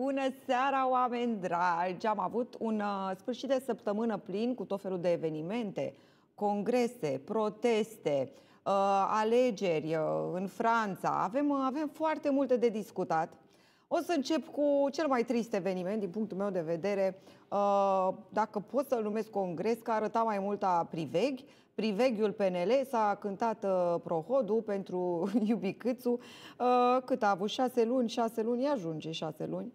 Bună seara, oameni dragi! Am avut un uh, sfârșit de săptămână plin cu tot felul de evenimente, congrese, proteste, uh, alegeri uh, în Franța. Avem, avem foarte multe de discutat. O să încep cu cel mai trist eveniment, din punctul meu de vedere, dacă pot să-l numesc congres, că arăta mai mult a priveghi. Priveghiul PNL s-a cântat prohodul pentru Iubicâțu, cât a avut șase luni, șase luni, ajunge șase luni.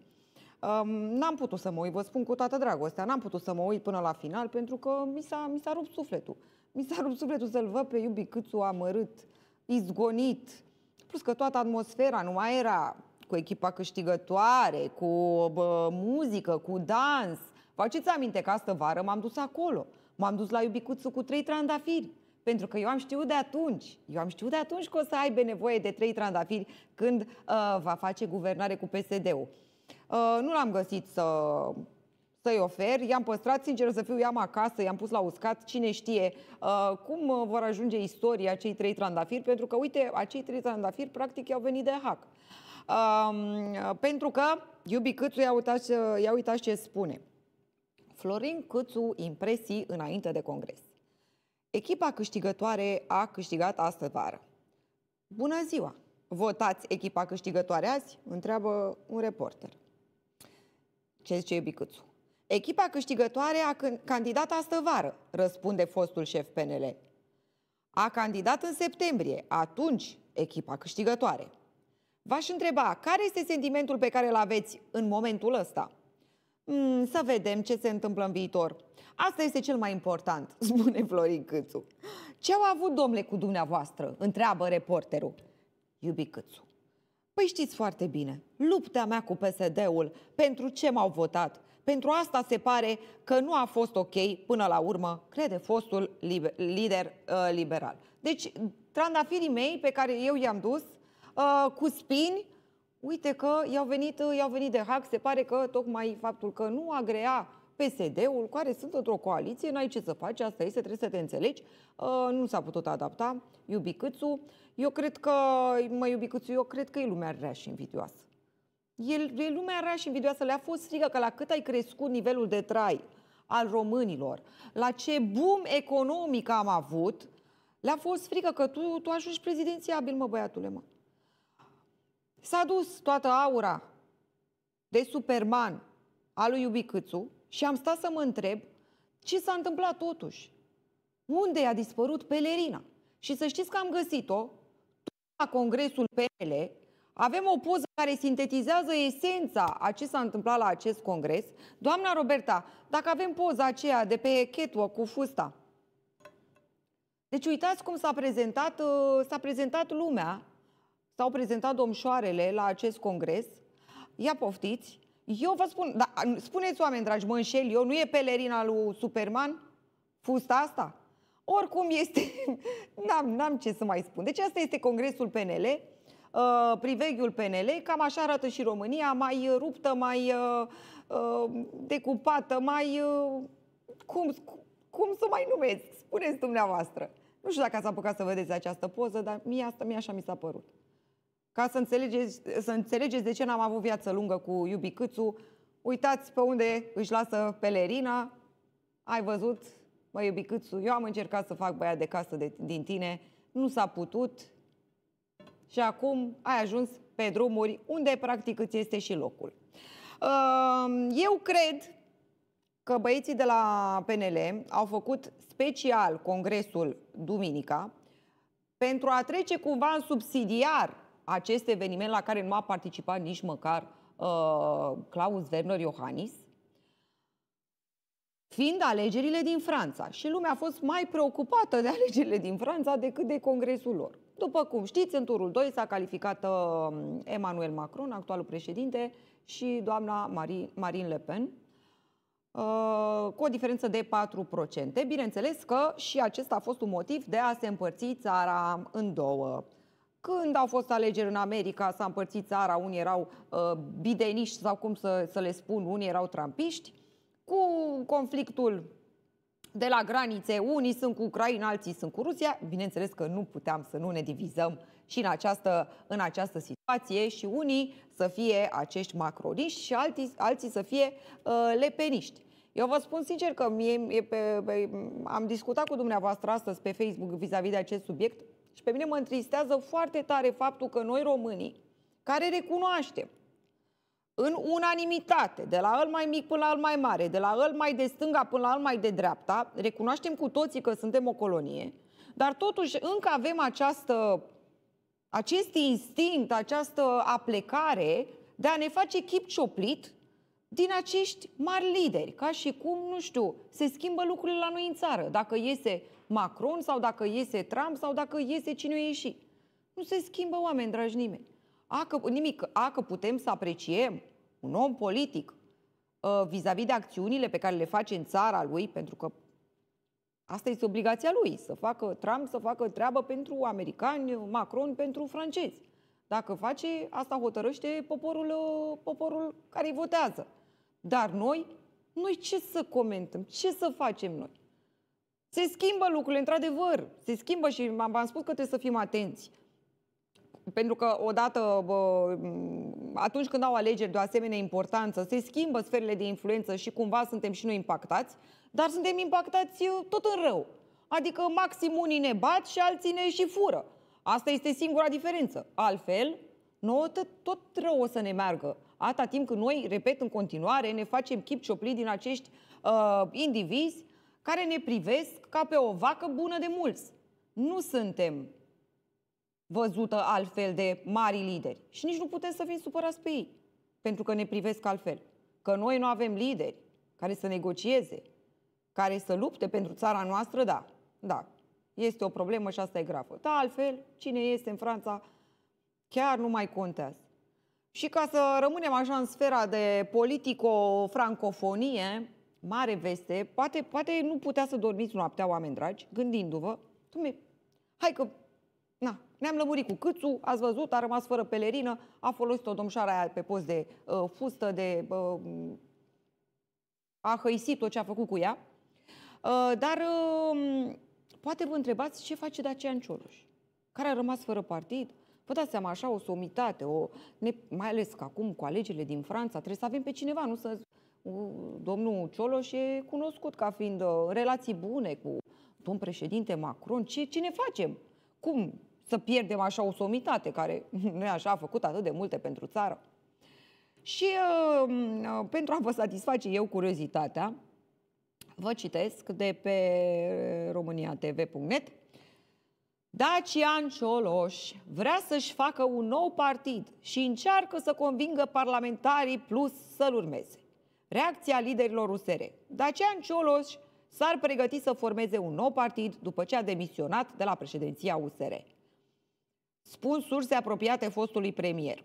Um, n-am putut să mă uit, vă spun cu toată dragostea, n-am putut să mă uit până la final pentru că mi s-a, mi s-a rupt sufletul. Mi s-a rupt sufletul să-l văd pe Iubi Câțu amărât, izgonit, plus că toată atmosfera nu mai era cu echipa câștigătoare, cu bă, muzică, cu dans. Faceți aminte că astă vară m-am dus acolo. M-am dus la iubicuțul cu trei trandafiri. Pentru că eu am știut de atunci, eu am știut de atunci că o să aibă nevoie de trei trandafiri când uh, va face guvernare cu PSD-ul. Uh, nu l-am găsit să, să-i ofer, i-am păstrat, sincer să fiu, i-am acasă, i-am pus la uscat, cine știe uh, cum uh, vor ajunge istoria acei trei trandafiri, pentru că, uite, acei trei trandafiri practic i-au venit de hack. Um, pentru că Iubi Câțu i-a uitat, i-a uitat ce spune. Florin Câțu, impresii înainte de congres. Echipa câștigătoare a câștigat astă vară. Bună ziua! Votați echipa câștigătoare azi? Întreabă un reporter. Ce zice Iubicuțu? Echipa câștigătoare a candidat astă vară, răspunde fostul șef PNL. A candidat în septembrie, atunci echipa câștigătoare. V-aș întreba, care este sentimentul pe care îl aveți în momentul ăsta? Mm, să vedem ce se întâmplă în viitor. Asta este cel mai important, spune Florin Câțu. Ce au avut domnule cu dumneavoastră? Întreabă reporterul. Iubi Câțu. Păi știți foarte bine, lupta mea cu PSD-ul, pentru ce m-au votat? Pentru asta se pare că nu a fost ok până la urmă, crede fostul liber, lider uh, liberal. Deci, trandafirii mei pe care eu i-am dus, uh, cu spini, uite că i-au venit, uh, i-au venit de hack, se pare că tocmai faptul că nu agrea PSD-ul, care sunt într-o coaliție, n-ai ce să faci, asta este, trebuie să te înțelegi. Ă, nu s-a putut adapta, iubicățu. Eu cred că, mă iubicățu, eu cred că e lumea rea și invidioasă. El, e lumea rea și invidioasă. Le-a fost frică că la cât ai crescut nivelul de trai al românilor, la ce boom economic am avut, le-a fost frică că tu, tu ajungi prezidențiabil, mă băiatule, mă. S-a dus toată aura de Superman al lui Iubicâțu, și am stat să mă întreb ce s-a întâmplat totuși. Unde a dispărut pelerina? Și să știți că am găsit-o la Congresul PNL. Avem o poză care sintetizează esența a ce s-a întâmplat la acest congres. Doamna Roberta, dacă avem poza aceea de pe Ketua cu fusta. Deci uitați cum s-a prezentat, uh, s-a prezentat lumea, s-au prezentat domșoarele la acest congres. Ia poftiți, eu vă spun, da, spuneți oameni dragi, mă înșel eu, nu e pelerina lui Superman? Fusta asta? Oricum este, n-am, n-am ce să mai spun. Deci asta este congresul PNL, uh, priveghiul PNL, cam așa arată și România, mai ruptă, mai uh, uh, decupată, mai... Uh, cum, cum să mai numesc? Spuneți dumneavoastră. Nu știu dacă ați apucat să vedeți această poză, dar mie asta, mie așa mi s-a părut. Ca să înțelegeți, să înțelegeți de ce n-am avut viață lungă cu Iubi Câțu, uitați pe unde își lasă pelerina. Ai văzut, mă, Iubi Câțu, eu am încercat să fac băiat de casă de, din tine, nu s-a putut și acum ai ajuns pe drumuri unde practic îți este și locul. Ehm, eu cred că băieții de la PNL au făcut special congresul duminica pentru a trece cumva în subsidiar acest eveniment la care nu a participat nici măcar uh, Klaus Werner Iohannis, fiind alegerile din Franța. Și lumea a fost mai preocupată de alegerile din Franța decât de congresul lor. După cum știți, în turul 2 s-a calificat uh, Emmanuel Macron, actualul președinte, și doamna Marie, Marine Le Pen, uh, cu o diferență de 4%. Bineînțeles că și acesta a fost un motiv de a se împărți țara în două. Când au fost alegeri în America, s-a împărțit țara, unii erau uh, bideniști sau cum să, să le spun, unii erau trampiști. Cu conflictul de la granițe, unii sunt cu Ucraina, alții sunt cu Rusia. Bineînțeles că nu puteam să nu ne divizăm și în această, în această situație și unii să fie acești macroniști și alții, alții să fie uh, lepeniști. Eu vă spun sincer că mie, e pe, pe, am discutat cu dumneavoastră astăzi pe Facebook vis-a-vis -vis de acest subiect. Și pe mine mă întristează foarte tare faptul că noi românii, care recunoaștem în unanimitate, de la al mai mic până la al mai mare, de la al mai de stânga până la al mai de dreapta, recunoaștem cu toții că suntem o colonie, dar totuși încă avem această, acest instinct, această aplecare de a ne face chip cioplit din acești mari lideri, ca și cum, nu știu, se schimbă lucrurile la noi în țară. Dacă iese Macron sau dacă iese Trump sau dacă iese cine o ieși. Nu se schimbă oameni, dragi nimeni. A că, nimic, a că putem să apreciem un om politic ă, vis-a-vis -vis de acțiunile pe care le face în țara lui, pentru că asta este obligația lui, să facă Trump, să facă treabă pentru americani, Macron pentru francezi. Dacă face, asta hotărăște poporul, ă, poporul care îi votează. Dar noi, noi ce să comentăm? Ce să facem noi? Se schimbă lucrurile, într-adevăr. Se schimbă și v-am spus că trebuie să fim atenți. Pentru că odată, bă, atunci când au alegeri de o asemenea importanță, se schimbă sferele de influență și cumva suntem și noi impactați, dar suntem impactați uh, tot în rău. Adică maxim unii ne bat și alții ne și fură. Asta este singura diferență. Altfel, nouă tot rău o să ne meargă. Atâta timp când noi, repet, în continuare ne facem chip din acești uh, indivizi care ne privesc ca pe o vacă bună de mulți. Nu suntem văzută altfel de mari lideri și nici nu putem să fim supărați pe ei, pentru că ne privesc altfel. Că noi nu avem lideri care să negocieze, care să lupte pentru țara noastră, da, da, este o problemă și asta e gravă. Dar altfel, cine este în Franța chiar nu mai contează. Și ca să rămânem așa în sfera de politico-francofonie, mare veste, poate, poate nu putea să dormiți noaptea, oameni dragi, gândindu-vă, hai că, na, ne-am lămurit cu câțu, ați văzut, a rămas fără pelerină, a folosit-o domșara aia pe post de uh, fustă, de... Uh, a hăisit tot ce a făcut cu ea, uh, dar uh, poate vă întrebați ce face în Cioloș, care a rămas fără partid, Vă dați seama, așa, o somitate, o, ne, mai ales că acum cu alegerile din Franța, trebuie să avem pe cineva, nu să domnul Cioloș e cunoscut ca fiind uh, relații bune cu domn președinte Macron. Ce, ce ne facem? Cum să pierdem așa o somitate care, nu așa, a făcut atât de multe pentru țară? Și uh, uh, pentru a vă satisface eu curiozitatea, vă citesc de pe romaniatv.net Dacian Cioloș vrea să-și facă un nou partid și încearcă să convingă parlamentarii plus să-l urmeze. Reacția liderilor USR. Dacian Cioloș s-ar pregăti să formeze un nou partid după ce a demisionat de la președinția USR. Spun surse apropiate fostului premier.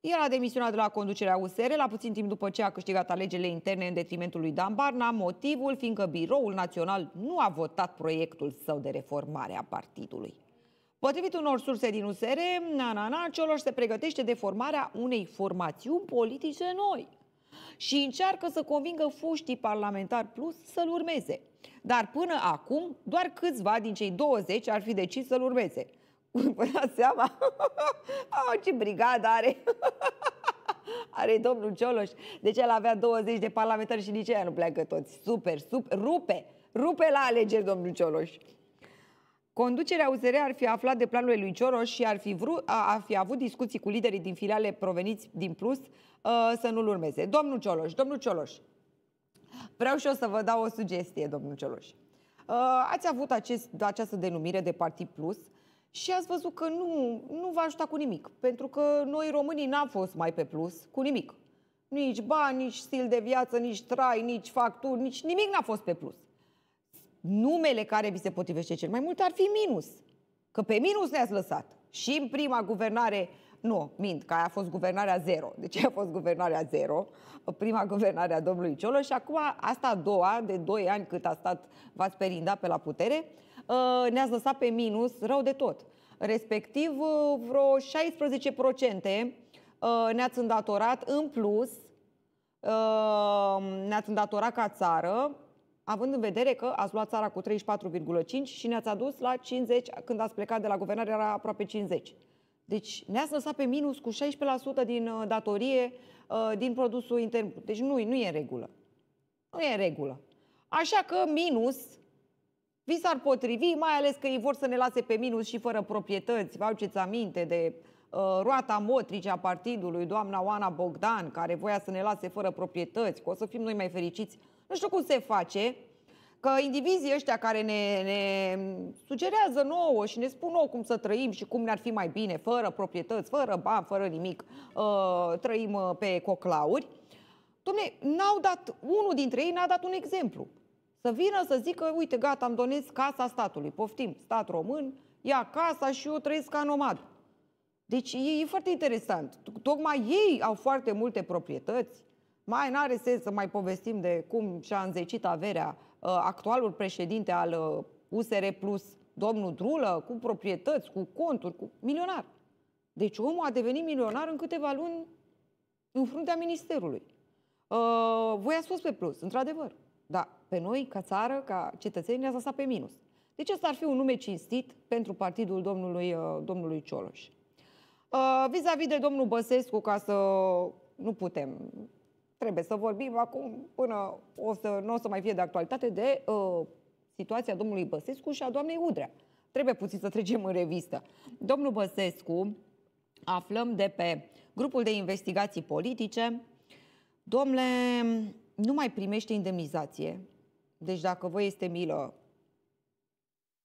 El a demisionat de la conducerea USR la puțin timp după ce a câștigat alegerile interne în detrimentul lui Dan Barna, motivul fiindcă Biroul Național nu a votat proiectul său de reformare a partidului. Potrivit unor surse din USR, na, Cioloș se pregătește de formarea unei formațiuni politice noi – și încearcă să convingă foștii parlamentari plus să-l urmeze. Dar până acum, doar câțiva din cei 20 ar fi decis să-l urmeze. Vă dați seama? oh, ce brigadă are! are domnul Cioloș. Deci el avea 20 de parlamentari și nici aia nu pleacă toți. Super, super, rupe! Rupe la alegeri, domnul Cioloș. Conducerea UZR ar fi aflat de planurile lui Cioroș și ar fi, vrut, a, ar fi avut discuții cu liderii din filiale proveniți din Plus, Uh, să nu-l urmeze. Domnul Cioloș, domnul Cioloș, vreau și eu să vă dau o sugestie, domnul Cioloș. Uh, ați avut acest, această denumire de Parti Plus și ați văzut că nu, nu v-a ajutat cu nimic, pentru că noi românii n-am fost mai pe plus cu nimic. Nici bani, nici stil de viață, nici trai, nici facturi, nici nimic n-a fost pe plus. Numele care vi se potrivește cel mai mult ar fi minus. Că pe minus ne-ați lăsat. Și în prima guvernare uh, nu, mint, că aia a fost guvernarea zero. De deci ce a fost guvernarea zero? Prima guvernare a domnului Cioloș și acum asta a doua, de doi ani cât a stat v-ați perinda pe la putere, ă, ne-ați lăsat pe minus rău de tot. Respectiv ă, vreo 16% ă, ne-ați îndatorat în plus, ne-ați îndatorat ca țară, având în vedere că ați luat țara cu 34,5 și ne-ați adus la 50, când ați plecat de la guvernare era aproape 50. Deci ne-ați lăsat pe minus cu 16% din uh, datorie uh, din produsul intern. Deci nu, nu e în regulă. Nu e în regulă. Așa că minus vi s-ar potrivi, mai ales că ei vor să ne lase pe minus și fără proprietăți. Vă aduceți aminte de uh, roata motrice a partidului, doamna Oana Bogdan, care voia să ne lase fără proprietăți, că o să fim noi mai fericiți. Nu știu cum se face, că indivizii ăștia care ne, ne sugerează nouă și ne spun nouă cum să trăim și cum ne-ar fi mai bine, fără proprietăți, fără bani, fără nimic, uh, trăim uh, pe coclauri, Dom'le, n-au dat, unul dintre ei n-a dat un exemplu. Să vină să zică, uite, gata, îmi donez casa statului, poftim, stat român, ia casa și eu trăiesc ca nomad. Deci e, e foarte interesant. Tocmai ei au foarte multe proprietăți, mai n-are sens să mai povestim de cum și-a înzecit averea Uh, actualul președinte al USR uh, Plus, domnul Drulă, cu proprietăți, cu conturi, cu milionar. Deci omul a devenit milionar în câteva luni în fruntea ministerului. Uh, voi ați fost pe plus, într-adevăr. Dar pe noi, ca țară, ca cetățeni, ne-ați lăsat pe minus. Deci asta ar fi un nume cinstit pentru partidul domnului, domnului Cioloș. Vis-a-vis -vis de domnul Băsescu, ca să nu putem trebuie să vorbim acum, până o să, nu o să mai fie de actualitate, de uh, situația domnului Băsescu și a doamnei Udrea. Trebuie puțin să trecem în revistă. Domnul Băsescu, aflăm de pe grupul de investigații politice, domnule, nu mai primește indemnizație. Deci dacă vă este milă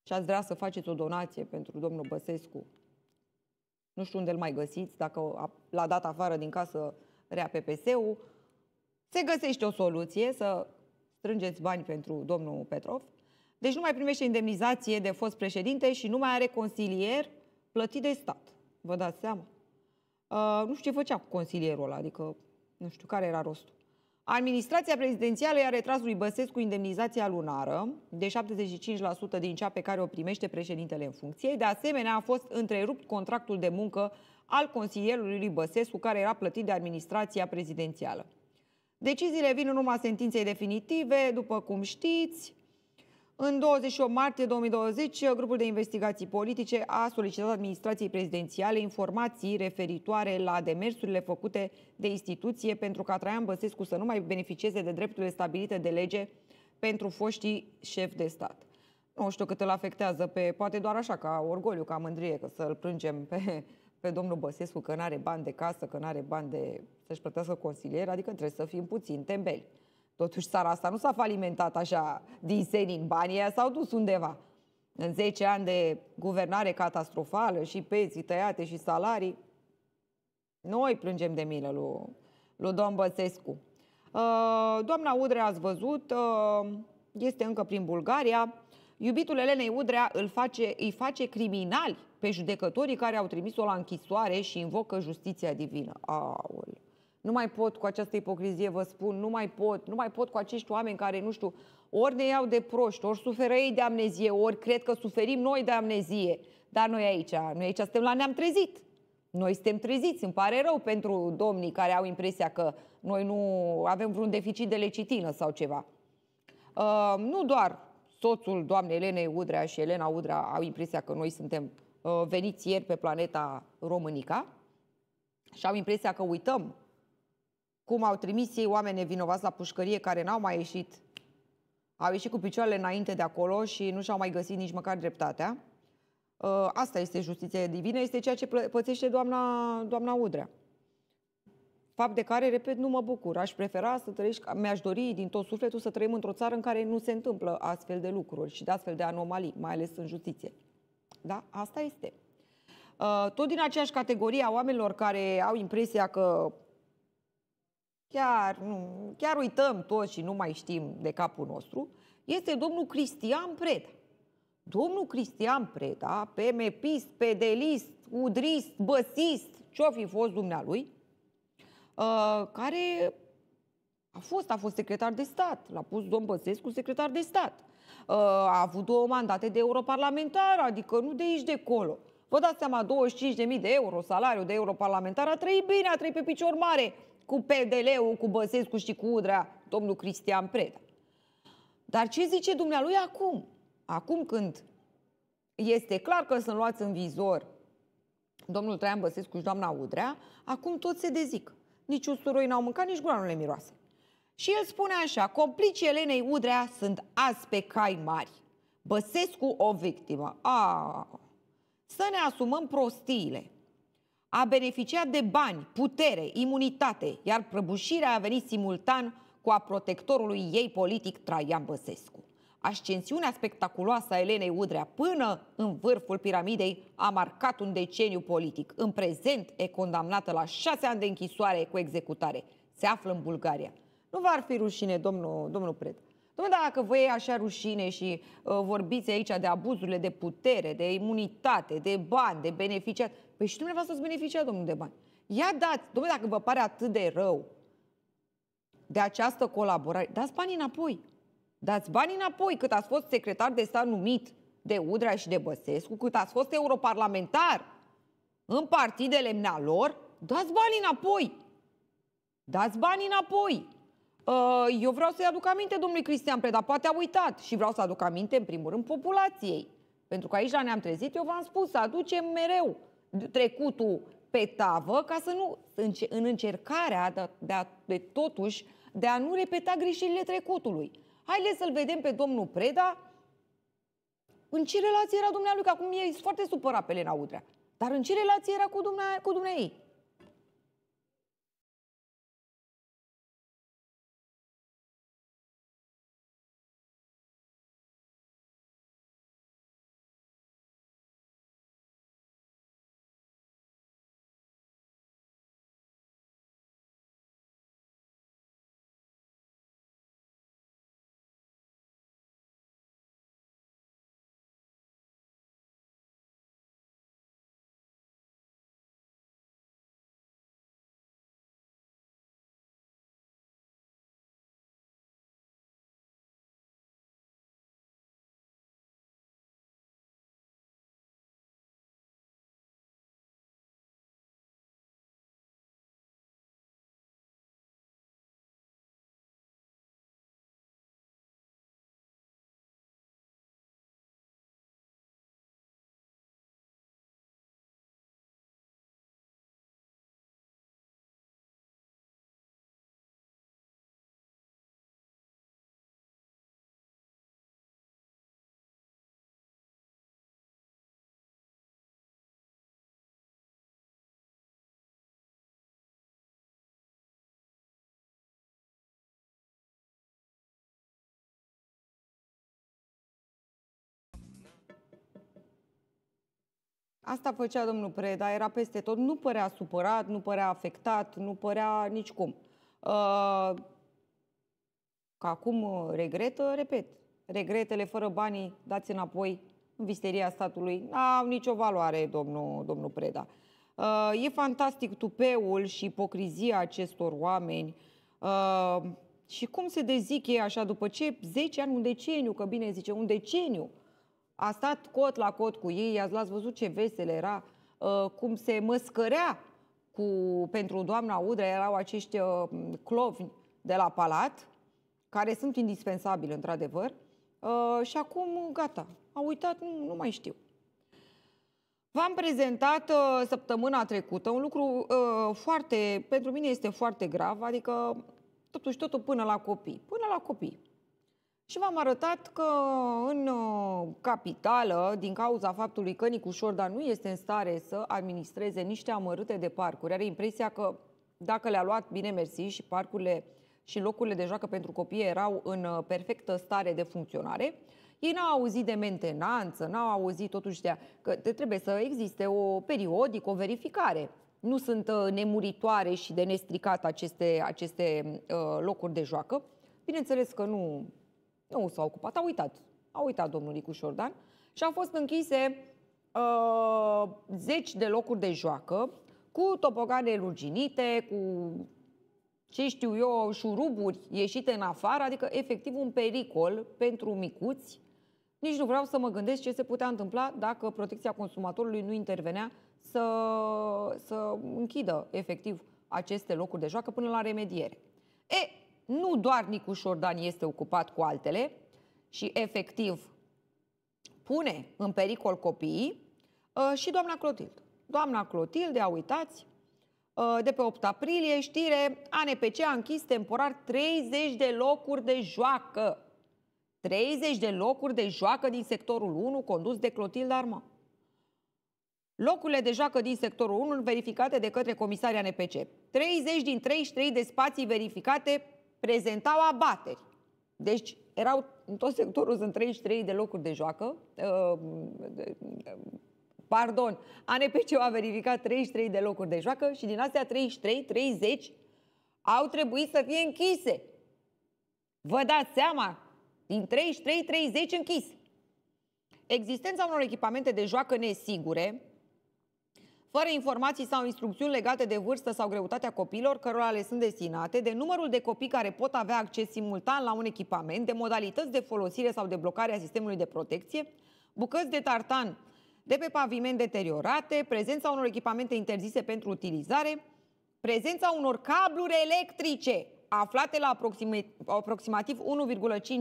și ați vrea să faceți o donație pentru domnul Băsescu, nu știu unde îl mai găsiți, dacă l-a dat afară din casă rea PPS-ul, se găsește o soluție să strângeți bani pentru domnul Petrov. Deci nu mai primește indemnizație de fost președinte și nu mai are consilier plătit de stat. Vă dați seama? Uh, nu știu ce făcea consilierul ăla, adică nu știu care era rostul. Administrația prezidențială i-a retras lui Băsescu indemnizația lunară de 75% din cea pe care o primește președintele în funcție. De asemenea, a fost întrerupt contractul de muncă al consilierului lui Băsescu, care era plătit de administrația prezidențială. Deciziile vin în urma sentinței definitive, după cum știți. În 28 martie 2020, grupul de investigații politice a solicitat administrației prezidențiale informații referitoare la demersurile făcute de instituție pentru ca Traian Băsescu să nu mai beneficieze de drepturile stabilite de lege pentru foștii șefi de stat. Nu știu cât îl afectează pe, poate doar așa, ca orgoliu, ca mândrie, că să-l plângem pe pe domnul Băsescu că nu are bani de casă, că nu are bani de să-și plătească consilier, adică trebuie să fim puțin tembeli. Totuși țara asta nu s-a falimentat așa din senin. Banii s-au dus undeva. În 10 ani de guvernare catastrofală și pensii tăiate și salarii, noi plângem de milă lui, lui Domn Băsescu. Uh, doamna Udrea, ați văzut, uh, este încă prin Bulgaria. Iubitul Elenei Udrea îl face, îi face criminali pe judecătorii care au trimis-o la închisoare și invocă justiția divină. Aul. Nu mai pot cu această ipocrizie, vă spun, nu mai pot, nu mai pot cu acești oameni care, nu știu, ori ne iau de proști, ori suferă ei de amnezie, ori cred că suferim noi de amnezie. Dar noi aici, noi aici suntem la ne-am trezit. Noi suntem treziți, îmi pare rău pentru domnii care au impresia că noi nu avem vreun deficit de lecitină sau ceva. Uh, nu doar soțul doamnei Elenei Udrea și Elena Udrea au impresia că noi suntem Uh, veniți ieri pe planeta Românica și am impresia că uităm cum au trimis ei oameni nevinovați la pușcărie care n-au mai ieșit, au ieșit cu picioarele înainte de acolo și nu și-au mai găsit nici măcar dreptatea. Uh, asta este justiția divină, este ceea ce pățește doamna, doamna Udrea. Fapt de care, repet, nu mă bucur. Aș prefera să trăiesc, mi-aș dori din tot sufletul să trăim într-o țară în care nu se întâmplă astfel de lucruri și de astfel de anomalii, mai ales în justiție. Da? Asta este. Uh, tot din aceeași categorie a oamenilor care au impresia că chiar, nu, chiar uităm toți și nu mai știm de capul nostru, este domnul Cristian Preda. Domnul Cristian Preda, PMPist, pedelist, udrist, băsist, ce-o fi fost dumnealui, uh, care a fost, a fost secretar de stat, l-a pus domn Băsescu secretar de stat a avut două mandate de europarlamentar, adică nu de aici de acolo. Vă dați seama, 25.000 de euro salariu de europarlamentar a trăit bine, a trăit pe picior mare cu PDL-ul, cu Băsescu și cu Udrea, domnul Cristian Preda. Dar ce zice dumnealui acum? Acum când este clar că sunt luați în vizor domnul Traian Băsescu și doamna Udrea, acum tot se dezic. Nici usturoi n-au mâncat, nici gura nu le miroase. Și el spune așa, complicii Elenei Udrea sunt azi pe cai mari. Băsescu o victimă. A, să ne asumăm prostiile. A beneficiat de bani, putere, imunitate, iar prăbușirea a venit simultan cu a protectorului ei politic Traian Băsescu. Ascensiunea spectaculoasă a Elenei Udrea până în vârful piramidei a marcat un deceniu politic. În prezent e condamnată la șase ani de închisoare cu executare. Se află în Bulgaria. Nu v-ar fi rușine, domnul, domnul Pret. Domnule, dacă vă e așa rușine și uh, vorbiți aici de abuzurile de putere, de imunitate, de bani, de beneficiat, păi și dumneavoastră ați beneficiat, domnul, de bani. Ia dați, domnule, dacă vă pare atât de rău de această colaborare, dați banii înapoi. Dați banii înapoi cât ați fost secretar de stat numit de Udrea și de Băsescu, cât ați fost europarlamentar în partidele lor, dați banii înapoi. Dați banii înapoi. Uh, eu vreau să-i aduc aminte domnului Cristian Preda, poate a uitat și vreau să aduc aminte, în primul rând, populației. Pentru că aici la ne-am trezit, eu v-am spus, să aducem mereu trecutul pe tavă ca să nu, în încercarea de, de, a, de totuși de a nu repeta greșelile trecutului. Haideți să-l vedem pe domnul Preda în ce relație era dumnealui, că acum e foarte supărat pe Lena Udrea. Dar în ce relație era cu dumnea, cu dumnea Asta făcea domnul Preda, era peste tot, nu părea supărat, nu părea afectat, nu părea nicicum. Uh, că acum uh, regretă, repet, regretele fără banii dați înapoi în visteria statului n-au nicio valoare, domnul, domnul Preda. Uh, e fantastic tupeul și ipocrizia acestor oameni. Și cum se dezic ei așa după ce 10 ani, un deceniu, că bine zice, un deceniu a stat cot la cot cu ei, ați l-ați văzut ce vesel era, uh, cum se măscărea cu, pentru doamna Udrea, erau acești uh, clovni de la palat, care sunt indispensabili, într-adevăr, uh, și acum gata, a uitat, nu, nu mai știu. V-am prezentat săptămâna trecută un lucru foarte, pentru mine este foarte grav, adică totuși totul până la copii, până la copii. Și v-am arătat că în uh, capitală, din cauza faptului că Nicușor, dar nu este în stare să administreze niște amărâte de parcuri, are impresia că dacă le-a luat bine mersi și parcurile și locurile de joacă pentru copii erau în uh, perfectă stare de funcționare, ei n-au auzit de mentenanță, n-au auzit totuși de, că trebuie să existe o periodic, o verificare. Nu sunt uh, nemuritoare și de nestricat aceste, aceste locuri de joacă. Bineînțeles că nu nu s-a ocupat, a uitat. A uitat domnul Nicu Șordan și au fost închise uh, zeci de locuri de joacă cu topogane ruginite, cu ce știu eu, șuruburi ieșite în afară, adică efectiv un pericol pentru micuți. Nici nu vreau să mă gândesc ce se putea întâmpla dacă protecția consumatorului nu intervenea să, să închidă efectiv aceste locuri de joacă până la remediere. E, nu doar Nicu Șordan este ocupat cu altele și efectiv pune în pericol copiii uh, și doamna Clotild. Doamna a uitați, uh, de pe 8 aprilie, știre, ANPC a închis temporar 30 de locuri de joacă. 30 de locuri de joacă din sectorul 1 condus de Clotilde Armă. Locurile de joacă din sectorul 1 verificate de către comisaria NPC. 30 din 33 de spații verificate prezentau abateri. Deci erau în tot sectorul sunt 33 de locuri de joacă. Ă, pardon, ANPC a verificat 33 de locuri de joacă și din astea 33, 30 au trebuit să fie închise. Vă dați seama? Din 33, 30 închise. Existența unor echipamente de joacă nesigure, fără informații sau instrucțiuni legate de vârstă sau greutatea copiilor cărora le sunt destinate, de numărul de copii care pot avea acces simultan la un echipament, de modalități de folosire sau de blocare a sistemului de protecție, bucăți de tartan de pe paviment deteriorate, prezența unor echipamente interzise pentru utilizare, prezența unor cabluri electrice aflate la aproximativ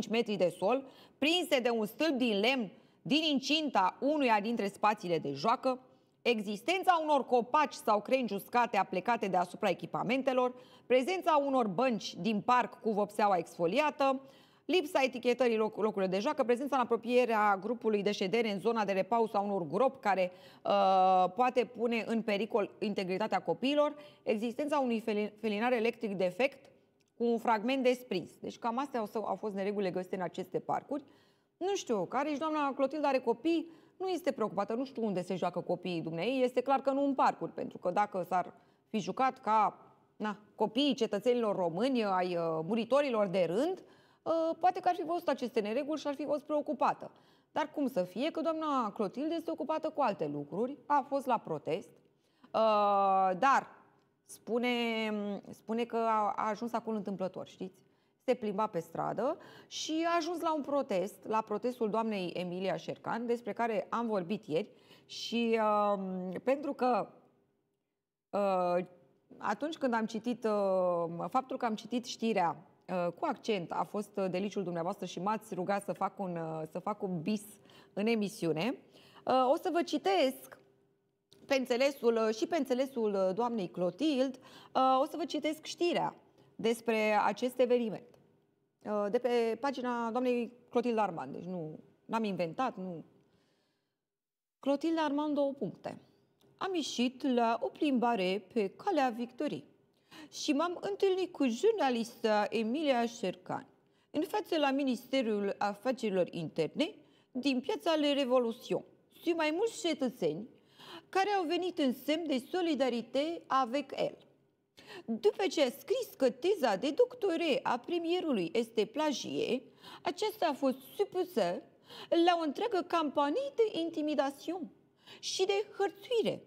1,5 metri de sol, prinse de un stâlp din lemn din incinta unuia dintre spațiile de joacă, Existența unor copaci sau crengi uscate aplicate deasupra echipamentelor, prezența unor bănci din parc cu vopseaua exfoliată, lipsa etichetării loc- locurilor de joacă, prezența în apropierea grupului de ședere în zona de repaus sau unor gropi care uh, poate pune în pericol integritatea copiilor, existența unui felinar electric defect cu un fragment desprins. Deci cam astea au, au fost neregulile găsite în aceste parcuri. Nu știu, care și doamna Clotilde are copii, nu este preocupată, nu știu unde se joacă copiii dumnei, este clar că nu în parcuri, pentru că dacă s-ar fi jucat ca na, copiii cetățenilor români, ai uh, muritorilor de rând, uh, poate că ar fi văzut aceste nereguli și ar fi fost preocupată. Dar cum să fie că doamna Clotilde este ocupată cu alte lucruri, a fost la protest, uh, dar spune, spune că a, a ajuns acolo întâmplător, știți? se plimba pe stradă și a ajuns la un protest, la protestul doamnei Emilia Șercan, despre care am vorbit ieri și uh, pentru că uh, atunci când am citit, uh, faptul că am citit știrea uh, cu accent a fost deliciul dumneavoastră și m-ați rugat să fac un, uh, să fac un bis în emisiune, uh, o să vă citesc pe înțelesul, uh, și pe înțelesul doamnei Clotild, uh, o să vă citesc știrea despre acest eveniment. Uh, de pe pagina doamnei Clotilde Armand, deci nu am inventat, nu. Clotilde Armand, două puncte. Am ieșit la o plimbare pe calea Victorii și m-am întâlnit cu jurnalista Emilia Șercan în față la Ministerul Afacerilor Interne din piața Le Revolution. Sunt mai mulți cetățeni care au venit în semn de solidaritate avec el. După ce a scris că teza de doctore a premierului este plagie, aceasta a fost supusă la o întreagă campanie de intimidation și de hărțuire,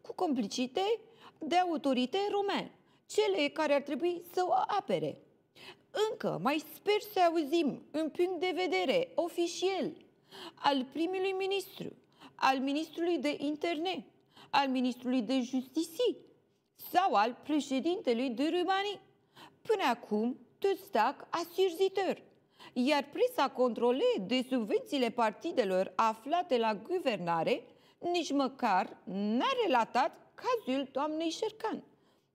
cu complicite de autorite romane, cele care ar trebui să o apere. Încă mai sper să auzim un punct de vedere oficial al primului ministru, al ministrului de interne, al ministrului de justiție, sau al președintelui de Rumanii. Până acum, toți tac asierzitor, iar presa controle de subvențiile partidelor aflate la guvernare nici măcar n-a relatat cazul doamnei Șercan.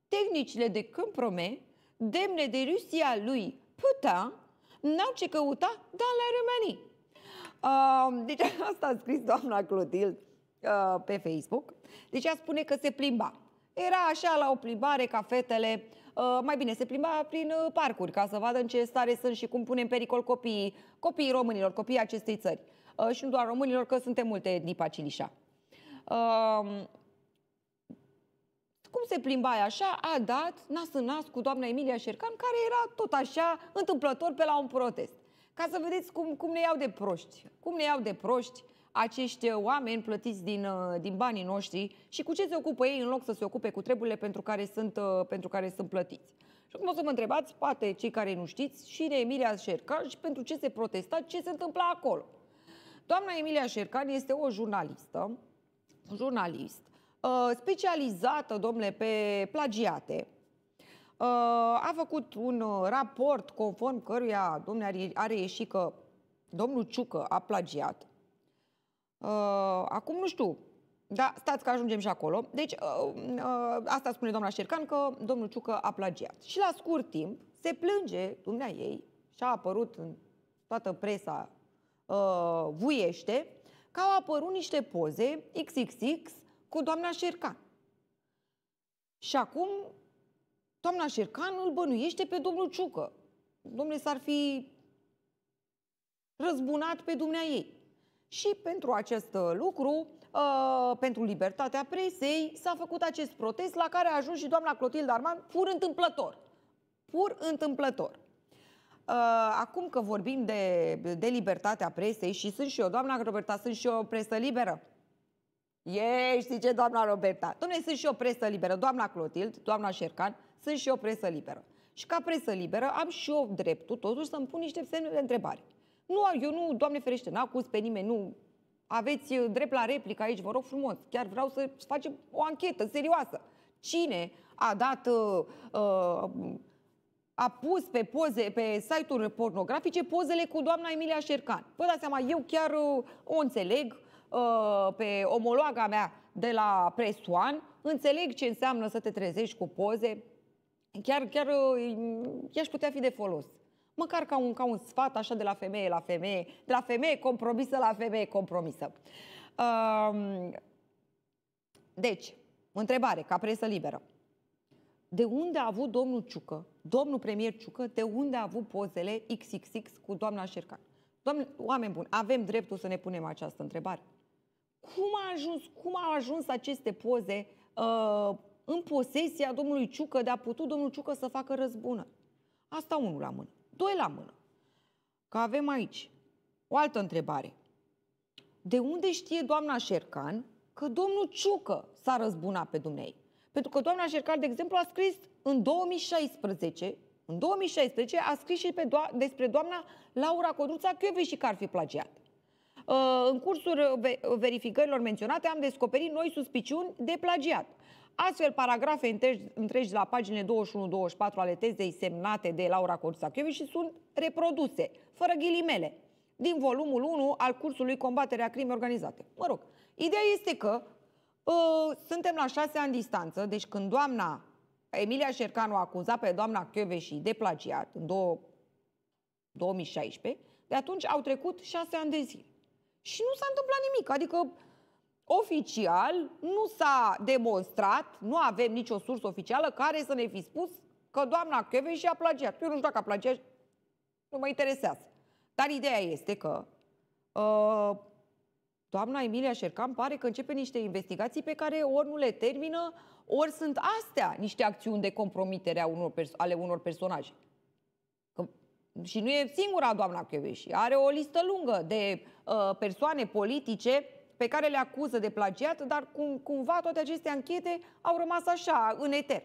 Tehnicile de comprome, demne de Rusia lui Putin, n-au ce căuta dar la România. Uh, deci asta a scris doamna Clotil uh, pe Facebook. Deci ea spune că se plimba. Era așa la o plimbare ca fetele uh, mai bine, se plimba prin uh, parcuri ca să vadă în ce stare sunt și cum pune în pericol copiii, copiii românilor, copiii acestei țări. Uh, și nu doar românilor, că suntem multe etnii pacilișa. Cum se plimba așa, a dat nas în nas cu doamna Emilia Șercan, care era tot așa întâmplător pe la un protest. Ca să vedeți cum, cum ne iau de proști, cum ne iau de proști acești uh, oameni plătiți din, uh, din banii noștri și cu ce se ocupă ei în loc să se ocupe cu treburile pentru care sunt, uh, pentru care sunt plătiți. Și acum o să mă întrebați, poate cei care nu știți, și de Emilia Șercan și pentru ce se protesta, ce se întâmpla acolo. Doamna Emilia Șercan este o jurnalistă, un jurnalist, specializată, domnule, pe plagiate, a făcut un raport conform căruia domnule, are ieșit că domnul Ciucă a plagiat. Uh, acum nu știu, da, stați că ajungem și acolo. Deci, uh, uh, asta spune doamna Șercan că domnul Ciucă a plagiat. Și la scurt timp se plânge dumnea ei și a apărut în toată presa uh, vuiește că au apărut niște poze XXX cu doamna Șercan. Și acum doamna Șercan îl bănuiește pe domnul Ciucă. Domnule, s-ar fi răzbunat pe dumnea ei. Și pentru acest uh, lucru, uh, pentru libertatea presei, s-a făcut acest protest la care a ajuns și doamna Clotilde Arman pur întâmplător. Pur întâmplător. Uh, acum că vorbim de, de libertatea presei și sunt și eu, doamna Roberta, sunt și eu presă liberă. Ești zice ce, doamna Roberta? Doamne, sunt și eu presă liberă. Doamna Clotilde, doamna Șercan, sunt și eu presă liberă. Și ca presă liberă am și eu dreptul, totuși, să-mi pun niște semne de întrebare. Nu, eu nu, Doamne ferește, n-acuz pe nimeni, nu. Aveți uh, drept la replică aici, vă rog frumos. Chiar vreau să facem o anchetă serioasă. Cine a dat, uh, uh, a pus pe, poze, pe site-uri pornografice pozele cu doamna Emilia Șercan? Vă dați seama, eu chiar uh, o înțeleg uh, pe omologa mea de la Presoan, înțeleg ce înseamnă să te trezești cu poze, chiar, chiar uh, i-aș putea fi de folos. Măcar ca un, ca un sfat așa de la femeie la femeie, de la femeie compromisă la femeie compromisă. Um, deci, întrebare, ca presă liberă. De unde a avut domnul Ciucă, domnul premier Ciucă, de unde a avut pozele XXX cu doamna Șercan? Doamne, oameni buni, avem dreptul să ne punem această întrebare. Cum a ajuns, cum a ajuns aceste poze uh, în posesia domnului Ciucă de a putut domnul Ciucă să facă răzbună? Asta unul la mână doi la mână. Că avem aici o altă întrebare. De unde știe doamna Șercan că domnul Ciucă s-a răzbunat pe dumnei? Pentru că doamna Șercan, de exemplu, a scris în 2016, în 2016 a scris și pe do- despre doamna Laura Codruța și că ar fi plagiat. Uh, în cursul verificărilor menționate am descoperit noi suspiciuni de plagiat. Astfel, paragrafe întregi, întregi de la paginile 21-24 ale tezei semnate de Laura corsa și sunt reproduse, fără ghilimele, din volumul 1 al cursului Combaterea crimei organizate. Mă rog, ideea este că uh, suntem la șase ani distanță, deci când doamna Emilia Șercanu acuzat pe doamna și de plagiat în două, 2016, de atunci au trecut șase ani de zile. Și nu s-a întâmplat nimic, adică oficial nu s-a demonstrat, nu avem nicio sursă oficială care să ne fi spus că doamna Căveș a plagiat. Eu nu știu dacă a plagiat, nu mă interesează. Dar ideea este că uh, doamna Emilia Șercan pare că începe niște investigații pe care ori nu le termină, ori sunt astea niște acțiuni de compromitere a unor ale unor personaje. Că, și nu e singura doamna Căveș, are o listă lungă de uh, persoane politice pe care le acuză de plagiat, dar cum, cumva toate aceste anchete au rămas așa, în eter.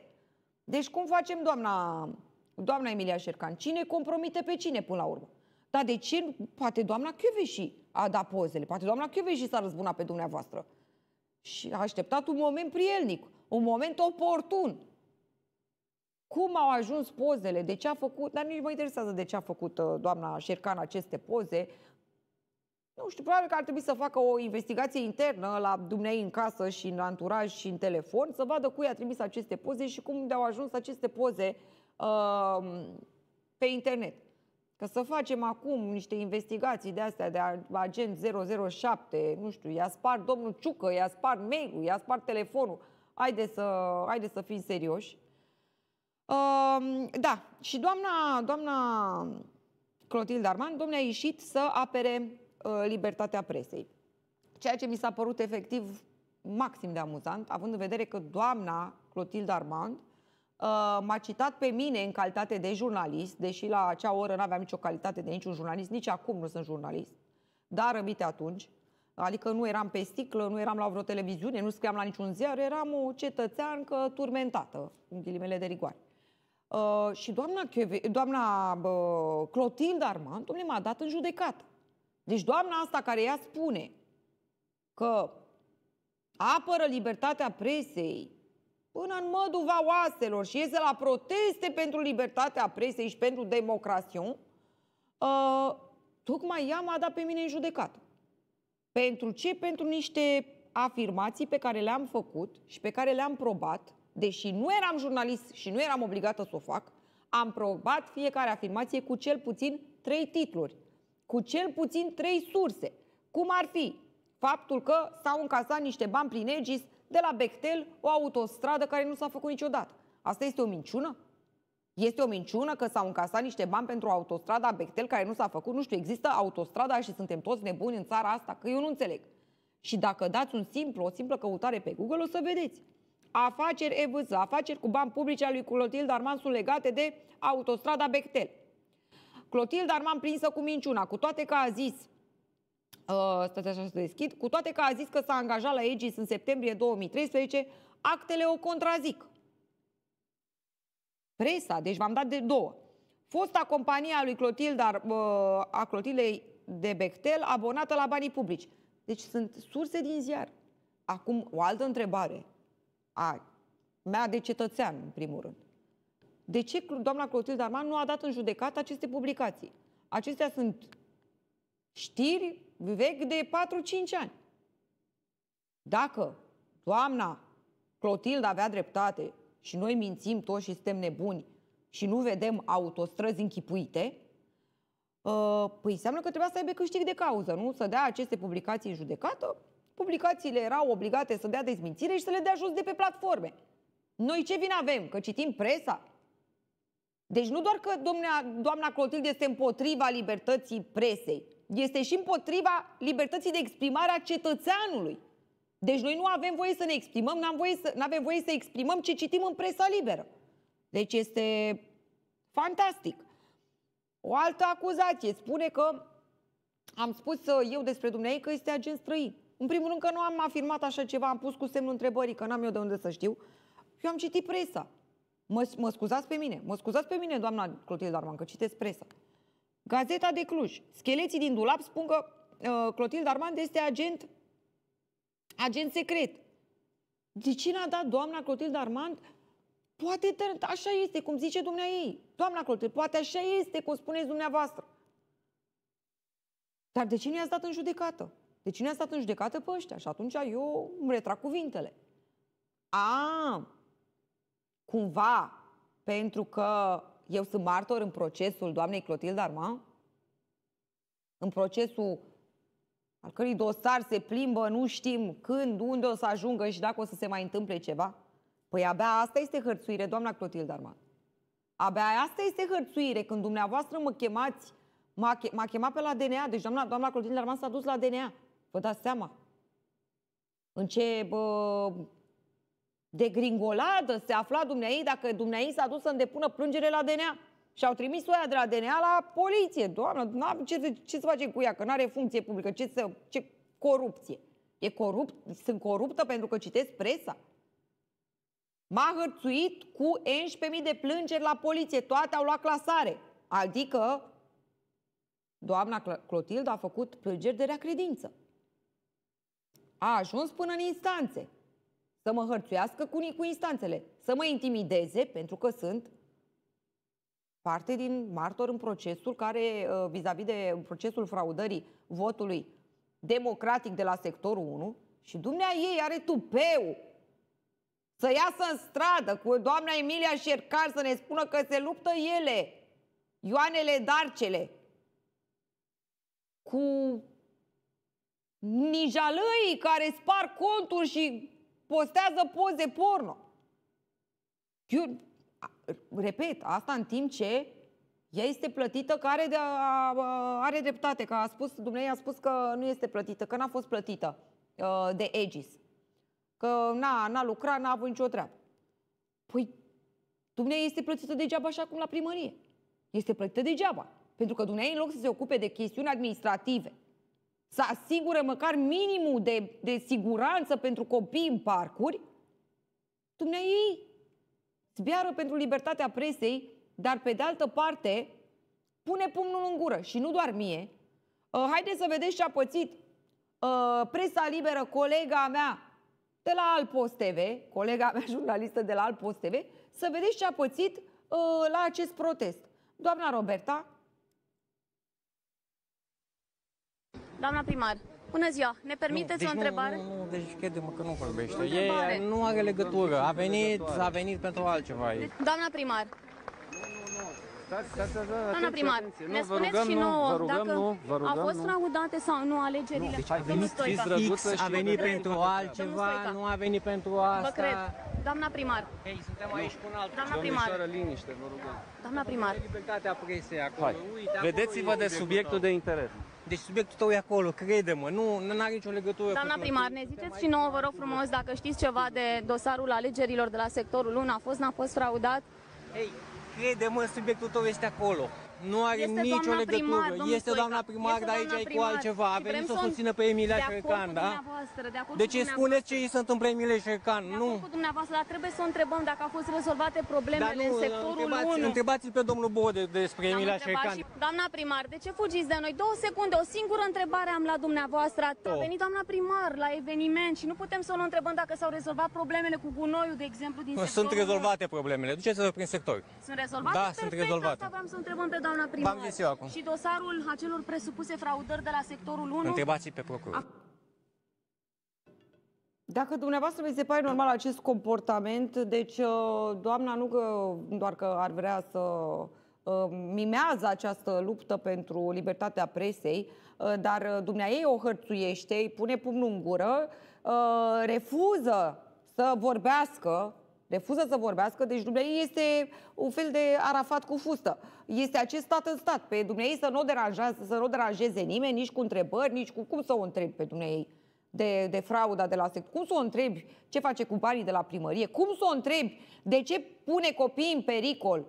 Deci cum facem, doamna, doamna Emilia Șercan? Cine compromite pe cine până la urmă? Dar de ce? Poate doamna și a dat pozele, poate doamna și s-a răzbunat pe dumneavoastră. Și a așteptat un moment prielnic, un moment oportun. Cum au ajuns pozele, de ce a făcut, dar nici mă interesează de ce a făcut uh, doamna Șercan aceste poze, nu știu, probabil că ar trebui să facă o investigație internă la dumneai în casă și în anturaj și în telefon, să vadă cui a trimis aceste poze și cum de-au ajuns aceste poze uh, pe internet. Că să facem acum niște investigații de astea de agent 007, nu știu, i-a spart domnul Ciucă, i-a spart mail-ul, i-a spart telefonul. Haide să, haide să fim serioși. Uh, da, și doamna, doamna Clotilde Arman, domnule, a ieșit să apere Uh, libertatea presei. Ceea ce mi s-a părut efectiv maxim de amuzant, având în vedere că doamna Clotilde Armand uh, m-a citat pe mine în calitate de jurnalist, deși la acea oră nu aveam nicio calitate de niciun jurnalist, nici acum nu sunt jurnalist, dar rămite atunci. Adică nu eram pe sticlă, nu eram la vreo televiziune, nu scriam la niciun ziar, eram o cetățeancă turmentată, în ghilimele de rigoare. Uh, și doamna, Cheve, doamna uh, Clotilde Armand, domnule, m-a dat în judecată. Deci doamna asta care ea spune că apără libertatea presei până în măduva oaselor și iese la proteste pentru libertatea presei și pentru democrație, uh, tocmai ea m-a dat pe mine în judecată. Pentru ce? Pentru niște afirmații pe care le-am făcut și pe care le-am probat, deși nu eram jurnalist și nu eram obligată să o fac, am probat fiecare afirmație cu cel puțin trei titluri cu cel puțin trei surse, cum ar fi faptul că s-au încasat niște bani prin Egis de la Bechtel, o autostradă care nu s-a făcut niciodată. Asta este o minciună? Este o minciună că s-au încasat niște bani pentru autostrada Bechtel care nu s-a făcut? Nu știu, există autostrada și suntem toți nebuni în țara asta? Că eu nu înțeleg. Și dacă dați un simplu, o simplă căutare pe Google, o să vedeți. Afaceri EVZ, afaceri cu bani publici al lui Culotil, dar sunt legate de autostrada Bechtel. Clotil, dar m-am prinsă cu minciuna, cu toate că a zis Uh, stați așa să deschid, cu toate că a zis că s-a angajat la Aegis în septembrie 2013, actele o contrazic. Presa, deci v-am dat de două. Fosta companie a lui dar uh, a Clotilei de Bechtel, abonată la banii publici. Deci sunt surse din ziar. Acum, o altă întrebare. A mea de cetățean, în primul rând. De ce doamna Clotilde Arman nu a dat în judecată aceste publicații? Acestea sunt știri vechi de 4-5 ani. Dacă doamna Clotilde avea dreptate și noi mințim toți și suntem nebuni și nu vedem autostrăzi închipuite, ă, păi înseamnă că trebuia să aibă câștig de cauză, nu? Să dea aceste publicații în judecată, publicațiile erau obligate să dea dezmințire și să le dea jos de pe platforme. Noi ce vin avem? Că citim presa? Deci nu doar că domnea, doamna Clotilde este împotriva libertății presei, este și împotriva libertății de exprimare a cetățeanului. Deci noi nu avem voie să ne exprimăm, nu voie să, avem voie să exprimăm ce citim în presa liberă. Deci este fantastic. O altă acuzație spune că am spus eu despre dumneavoastră că este agent străin. În primul rând că nu am afirmat așa ceva, am pus cu semnul întrebării, că n-am eu de unde să știu. Eu am citit presa. Mă, mă scuzați pe mine, mă scuzați pe mine, doamna Clotilde Arman, că citesc presa. Gazeta de Cluj. Scheleții din dulap spun că uh, Clotilde Arman este agent, agent secret. De cine a dat doamna Clotilde Armand? Poate așa este, cum zice dumnea ei. Doamna Clotilde, poate așa este, cum spuneți dumneavoastră. Dar de cine i-ați dat în judecată? De cine i-ați dat în judecată pe ăștia? Și atunci eu îmi retrag cuvintele. A, cumva pentru că eu sunt martor în procesul doamnei Clotilde Arma? În procesul al cărui dosar se plimbă, nu știm când, unde o să ajungă și dacă o să se mai întâmple ceva? Păi abia asta este hărțuire, doamna Clotilde Arma. Abia asta este hărțuire, când dumneavoastră mă chemați, m-a, chemat pe la DNA, deci doamna, doamna Clotilde Arman s-a dus la DNA. Vă dați seama? În ce bă, de gringoladă se afla dumneai dacă dumneai s-a dus să îndepună plângere la DNA. Și au trimis oia de la DNA la poliție. Doamnă, ce, ce să facem cu ea? Că nu are funcție publică. Ce, să, ce corupție? E corupt, sunt coruptă pentru că citesc presa. M-a hărțuit cu 11.000 de plângeri la poliție. Toate au luat clasare. Adică doamna Clotilde a făcut plângeri de rea credință. A ajuns până în instanțe să mă hărțuiască cu, cu instanțele, să mă intimideze, pentru că sunt parte din martor în procesul care, uh, vis-a-vis -vis de procesul fraudării votului democratic de la sectorul 1, și dumnea ei are tupeu să iasă în stradă cu doamna Emilia Șercar să ne spună că se luptă ele, Ioanele Darcele, cu nijalăii care spar conturi și postează poze porno. Eu, repet, asta în timp ce ea este plătită, că are, de, a, are dreptate, că a spus, dumneavoastră a spus că nu este plătită, că n-a fost plătită uh, de Aegis. Că n-a, n-a lucrat, n-a avut nicio treabă. Păi, dumneavoastră este plătită degeaba așa cum la primărie. Este plătită degeaba. Pentru că dumneavoastră, în loc să se ocupe de chestiuni administrative, să asigure măcar minimul de, de siguranță pentru copii în parcuri, dumneai ei zbiară pentru libertatea presei, dar pe de altă parte pune pumnul în gură și nu doar mie. Uh, haideți să vedeți ce a pățit uh, presa liberă, colega mea de la Alpost TV, colega mea jurnalistă de la Alpost TV, să vedeți ce a pățit uh, la acest protest. Doamna Roberta, Doamna primar, bună ziua, ne permiteți nu, deci o întrebare? Nu, nu, nu deci crede-mă că nu vorbește. E, nu are legătură, a venit, a venit pentru altceva. Deci, doamna primar, Doamna primar, ne spuneți rugăm, și nouă rugăm, dacă nu, rugăm, a fost fraudate sau nu alegerile. Nu, deci a venit, fiți X a venit pentru altceva, nu a venit pentru asta. Vă cred. Doamna primar. Ei, suntem aici cu un alt. Doamna primar. liniște, vă rugăm. Doamna primar. Libertatea presei acolo. Hai. Vedeți-vă de subiectul de interes. Deci subiectul tău e acolo, crede-mă, nu are nicio legătură Doamna cu primar, ne ziceți și nouă, vă rog frumos, dacă știți ceva de dosarul alegerilor de la sectorul 1, a fost, n-a fost fraudat? Ei, crede-mă, subiectul tău este acolo. Nu are este nicio legătură. Primar, este doamna primar, este dar aici e cu altceva. A venit să o susțină pe Emilia Șercan, da? De, deci ce spuneți ce îi se întâmplă Emilia Șercan? Nu. cu dumneavoastră, dar trebuie să o întrebăm dacă au fost rezolvate problemele nu, în sectorul întrebați, 1. Întrebați-l pe domnul Bode despre Emilia Șercan. Doamna primar, de ce fugiți de noi? Două secunde, o singură întrebare am la dumneavoastră. Atât. A venit doamna primar la eveniment și nu putem să o întrebăm dacă s-au rezolvat problemele cu gunoiul, de exemplu, din sectorul Sunt rezolvate problemele. Duceți-vă prin sector. Sunt rezolvate? Da, sunt rezolvate. Asta vreau să întrebăm pe doamna primar. V-am zis eu acum. Și dosarul acelor presupuse fraudări de la sectorul 1? Întrebați pe procuror. A dacă dumneavoastră vi se pare normal acest comportament, deci uh, doamna nu că, doar că ar vrea să uh, mimează această luptă pentru libertatea presei, uh, dar dumnea ei o hărțuiește, îi pune pumnul în gură, refuză să vorbească refuză să vorbească, deci dumneavoastră este un fel de arafat cu fustă. Este acest stat în stat. Pe dumneavoastră să nu, deranja, să nu deranjeze nimeni, nici cu întrebări, nici cu cum să o întrebi pe dumneavoastră de, de frauda de la sect. Cum să o întrebi ce face cu banii de la primărie? Cum să o întrebi de ce pune copiii în pericol?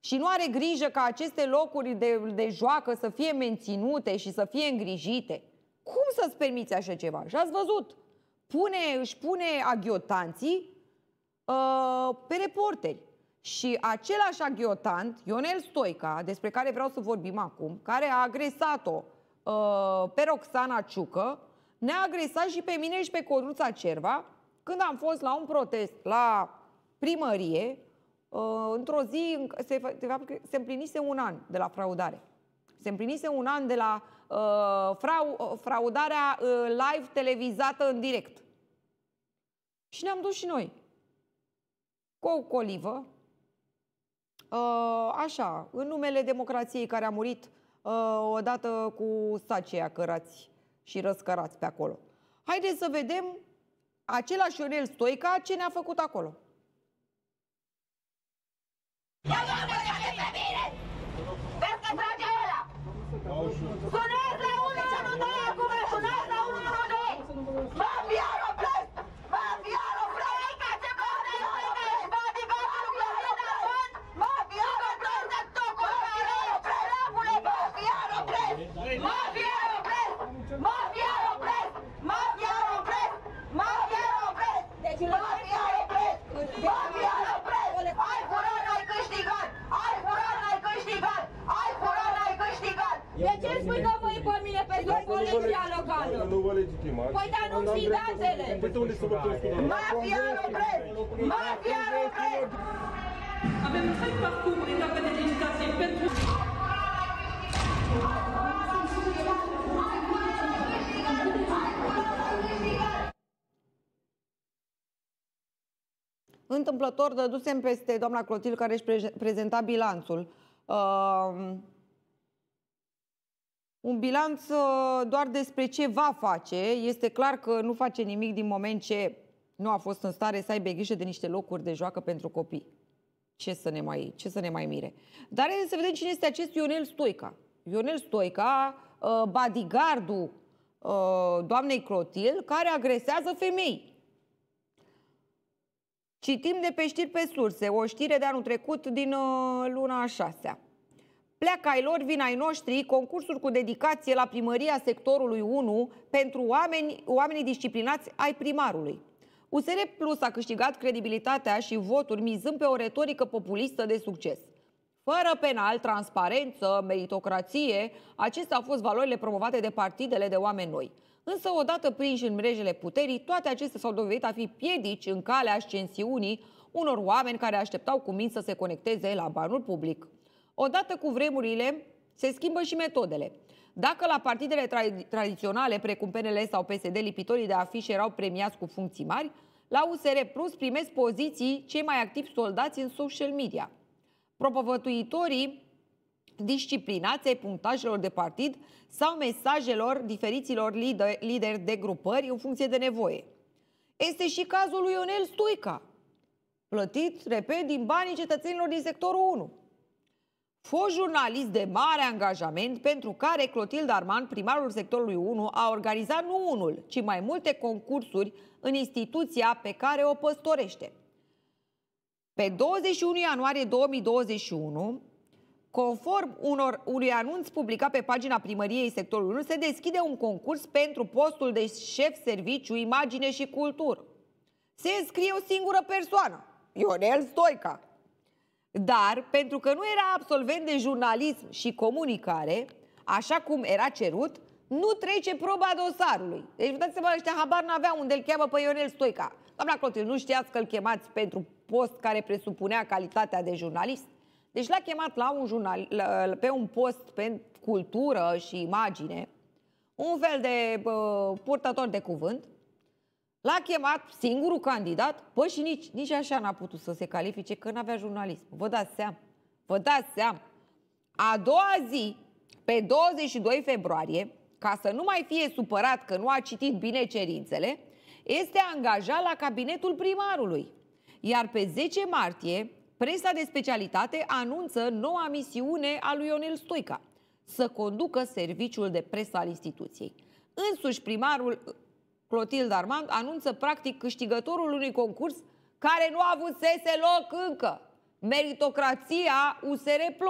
Și nu are grijă ca aceste locuri de, de joacă să fie menținute și să fie îngrijite. Cum să-ți permiți așa ceva? Și ați văzut, pune, își pune aghiotanții uh, pe reporteri. Și același aghiotant, Ionel Stoica, despre care vreau să vorbim acum, care a agresat-o uh, pe Roxana Ciucă, ne-a agresat și pe mine și pe Coruța Cerva când am fost la un protest la primărie, uh, într-o zi se, se împlinise un an de la fraudare. Se împlinise un an de la uh, frau, uh, fraudarea uh, live televizată în direct. Și ne-am dus și noi cu o colivă, uh, așa, în numele democrației care a murit uh, odată cu sacea cărați și răscărați pe acolo. Haideți să vedem același Ionel Stoica ce ne-a făcut acolo. Eu nu mă pe mine! Pentru ăla! Nu vă legitimați. Păi dar nu datele. Păi unde să vă Mafia Mafia lucrez! Avem un site parcurs, etape de legislație pentru... Întâmplător dădusem peste doamna Clotil care își prezenta bilanțul. Uh, un bilanț uh, doar despre ce va face. Este clar că nu face nimic din moment ce nu a fost în stare să aibă grijă de niște locuri de joacă pentru copii. Ce să ne mai, ce să ne mai mire. Dar să vedem cine este acest Ionel Stoica. Ionel Stoica, uh, bodyguardul uh, doamnei Clotil, care agresează femei. Citim de pe știri pe surse, o știre de anul trecut din luna a șasea. Pleacă ai lor, vin ai noștri, concursuri cu dedicație la primăria sectorului 1 pentru oameni, oamenii disciplinați ai primarului. USR Plus a câștigat credibilitatea și voturi mizând pe o retorică populistă de succes. Fără penal, transparență, meritocrație, acestea au fost valorile promovate de partidele de oameni noi. Însă, odată prinși în mrejele puterii, toate acestea s-au dovedit a fi piedici în calea ascensiunii unor oameni care așteptau cu minți să se conecteze la banul public. Odată cu vremurile, se schimbă și metodele. Dacă la partidele tra- tradiționale, precum PNL sau PSD, lipitorii de afișe erau premiați cu funcții mari, la USR Plus primesc poziții cei mai activi soldați în social media. Propovătuitorii disciplinați ai punctajelor de partid sau mesajelor diferiților lideri de grupări în funcție de nevoie. Este și cazul lui Ionel Stuica, plătit, repet, din banii cetățenilor din sectorul 1 fost jurnalist de mare angajament pentru care Clotilde Arman, primarul sectorului 1, a organizat nu unul, ci mai multe concursuri în instituția pe care o păstorește. Pe 21 ianuarie 2021, conform unor, unui anunț publicat pe pagina primăriei sectorului 1, se deschide un concurs pentru postul de șef serviciu, imagine și cultură. Se înscrie o singură persoană, Ionel Stoica, dar, pentru că nu era absolvent de jurnalism și comunicare, așa cum era cerut, nu trece proba dosarului. Deci, vă dați seama, ăștia habar n-aveau unde îl cheamă pe Ionel Stoica. Doamna Clotil, nu știați că îl chemați pentru post care presupunea calitatea de jurnalist? Deci l-a chemat la un jurnal, la, pe un post pentru cultură și imagine, un fel de uh, purtător de cuvânt, L-a chemat singurul candidat, bă, și nici, nici așa n-a putut să se califice, că n-avea jurnalism. Vă dați seama? Vă dați seama? A doua zi, pe 22 februarie, ca să nu mai fie supărat că nu a citit bine cerințele, este angajat la cabinetul primarului. Iar pe 10 martie, presa de specialitate anunță noua misiune a lui Ionel Stoica, să conducă serviciul de presă al instituției. Însuși primarul Clotilde Armand, anunță practic câștigătorul unui concurs care nu a avut sese loc încă. Meritocrația USR+.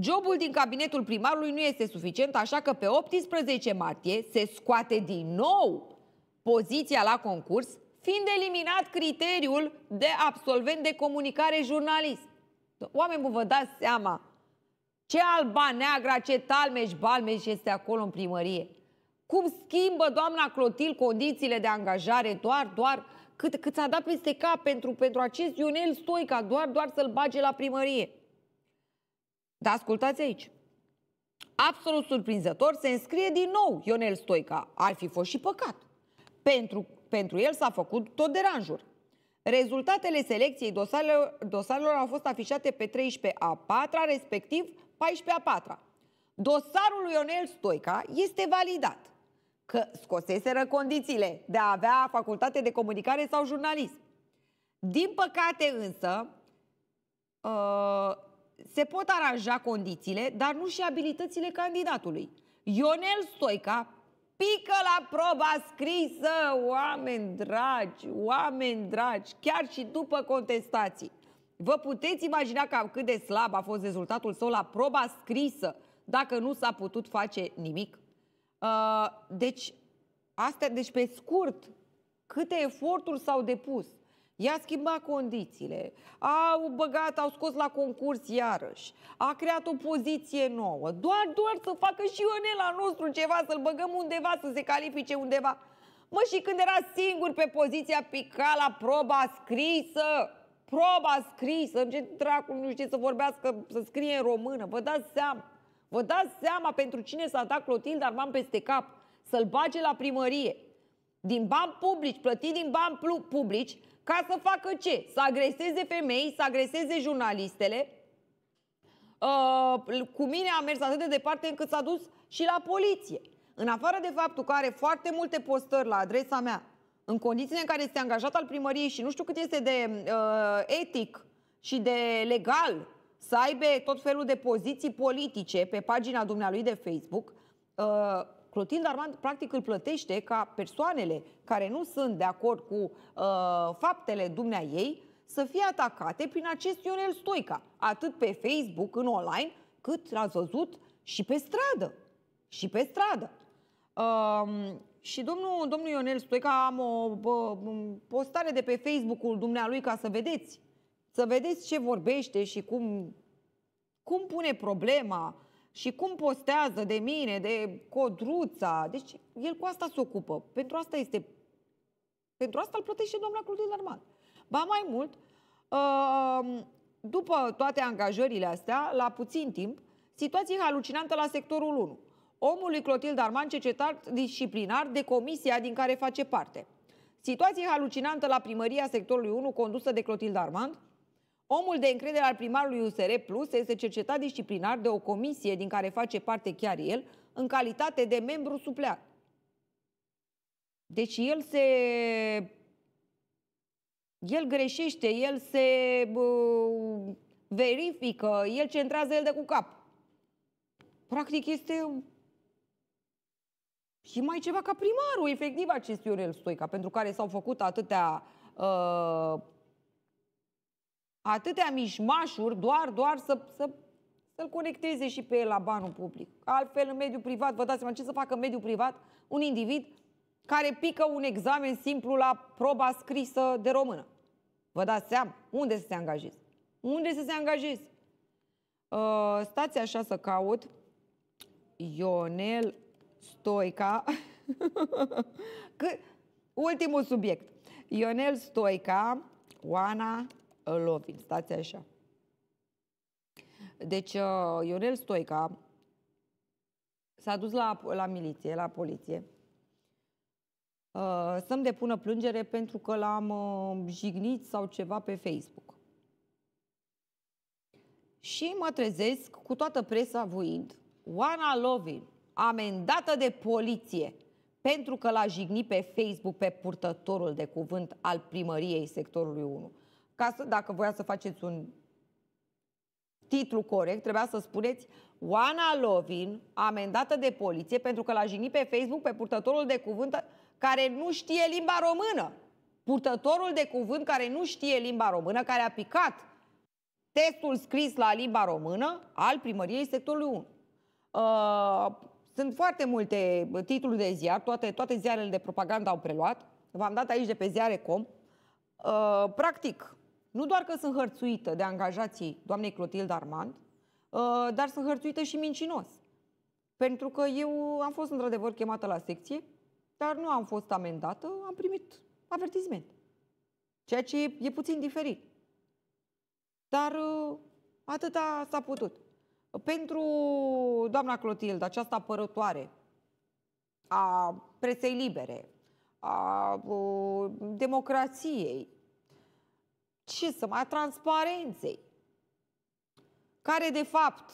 Jobul din cabinetul primarului nu este suficient, așa că pe 18 martie se scoate din nou poziția la concurs, fiind eliminat criteriul de absolvent de comunicare jurnalist. Oameni buni, vă dați seama ce alba neagra, ce talmeș balmeș este acolo în primărie. Cum schimbă doamna Clotil condițiile de angajare doar, doar cât, cât s-a dat peste cap pentru, pentru acest Ionel Stoica, doar, doar să-l bage la primărie. Dar ascultați aici. Absolut surprinzător, se înscrie din nou Ionel Stoica. Ar fi fost și păcat. Pentru, pentru el s-a făcut tot deranjul. Rezultatele selecției dosarelor, dosarelor au fost afișate pe 13 a 4 respectiv 14 a 4 Dosarul lui Ionel Stoica este validat că scoseseră condițiile de a avea facultate de comunicare sau jurnalism. Din păcate însă, uh, se pot aranja condițiile, dar nu și abilitățile candidatului. Ionel Stoica pică la proba scrisă, oameni dragi, oameni dragi, chiar și după contestații. Vă puteți imagina cam cât de slab a fost rezultatul său la proba scrisă, dacă nu s-a putut face nimic? Uh, deci, astea, deci, pe scurt, câte eforturi s-au depus. I-a schimbat condițiile, au băgat, au scos la concurs iarăși, a creat o poziție nouă, doar, doar să facă și Ionela nostru ceva, să-l băgăm undeva, să se califice undeva. Mă, și când era singur pe poziția picala, proba scrisă, proba scrisă, ce dracu nu știe să vorbească, să scrie în română, vă dați seama. Vă dați seama pentru cine s-a dat Clotilde Arman peste cap? Să-l bage la primărie. Din bani publici, plătit din bani publici, ca să facă ce? Să agreseze femei, să agreseze jurnalistele. Uh, cu mine a mers atât de departe încât s-a dus și la poliție. În afară de faptul că are foarte multe postări la adresa mea, în condițiile în care este angajat al primăriei și nu știu cât este de uh, etic și de legal să aibă tot felul de poziții politice pe pagina dumnealui de Facebook, uh, Clotilde Armand practic îl plătește ca persoanele care nu sunt de acord cu uh, faptele dumnea ei să fie atacate prin acest Ionel Stoica, atât pe Facebook, în online, cât l-ați văzut și pe stradă. Și pe stradă. Uh, și domnul, domnul Ionel Stoica am o bă, postare de pe Facebook-ul dumnealui ca să vedeți să vedeți ce vorbește și cum, cum pune problema și cum postează de mine, de codruța. Deci el cu asta se ocupă. Pentru asta este... Pentru asta îl plătește doamna Clotilde Armand. Ba mai mult, uh, după toate angajările astea, la puțin timp, situație halucinantă la sectorul 1. Omul lui Clotilde Armand cercetat disciplinar de comisia din care face parte. Situație halucinantă la primăria sectorului 1 condusă de Clotilde Armand, Omul de încredere al primarului USR Plus este cercetat disciplinar de o comisie din care face parte chiar el, în calitate de membru supleant. Deci el se... El greșește, el se uh, verifică, el centrează el de cu cap. Practic este și mai ceva ca primarul, efectiv, acestui Iorel Stoica, pentru care s-au făcut atâtea uh, atâtea mișmașuri doar, doar să, să, să-l conecteze și pe el la banul public. Altfel, în mediul privat, vă dați seama ce să facă în mediul privat un individ care pică un examen simplu la proba scrisă de română. Vă dați seama? Unde să se angajeze? Unde să se angajeze? Uh, stați așa să caut. Ionel Stoica. Ultimul subiect. Ionel Stoica, Oana Lovin, Stați așa. Deci, uh, Ionel Stoica s-a dus la, la miliție, la poliție, uh, să-mi depună plângere pentru că l-am uh, jignit sau ceva pe Facebook. Și mă trezesc cu toată presa voind, Oana Lovin, amendată de poliție, pentru că l-a jignit pe Facebook pe purtătorul de cuvânt al primăriei sectorului 1 ca să, dacă voia să faceți un titlu corect, trebuia să spuneți Oana Lovin, amendată de poliție, pentru că l-a jignit pe Facebook pe purtătorul de cuvânt care nu știe limba română. Purtătorul de cuvânt care nu știe limba română, care a picat testul scris la limba română al primăriei sectorului 1. Uh, sunt foarte multe titluri de ziar, toate, toate ziarele de propagandă au preluat. V-am dat aici de pe ziare.com. Uh, practic, nu doar că sunt hărțuită de angajații doamnei Clotilde Armand, uh, dar sunt hărțuită și mincinos. Pentru că eu am fost într-adevăr chemată la secție, dar nu am fost amendată, am primit avertisment. Ceea ce e, puțin diferit. Dar uh, atâta s-a putut. Pentru doamna Clotilde, această apărătoare a presei libere, a uh, democrației, ce să mai transparenței, care de fapt